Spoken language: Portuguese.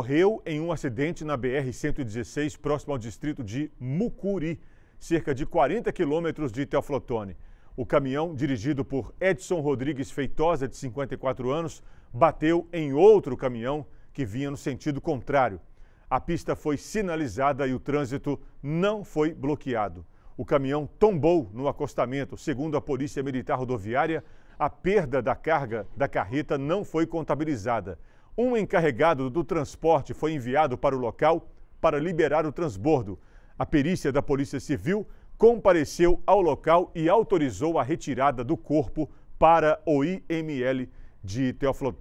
Morreu em um acidente na BR-116, próximo ao distrito de Mucuri, cerca de 40 quilômetros de Teoflotone. O caminhão, dirigido por Edson Rodrigues Feitosa, de 54 anos, bateu em outro caminhão que vinha no sentido contrário. A pista foi sinalizada e o trânsito não foi bloqueado. O caminhão tombou no acostamento. Segundo a Polícia Militar Rodoviária, a perda da carga da carreta não foi contabilizada. Um encarregado do transporte foi enviado para o local para liberar o transbordo. A perícia da Polícia Civil compareceu ao local e autorizou a retirada do corpo para o IML de Teoflotão.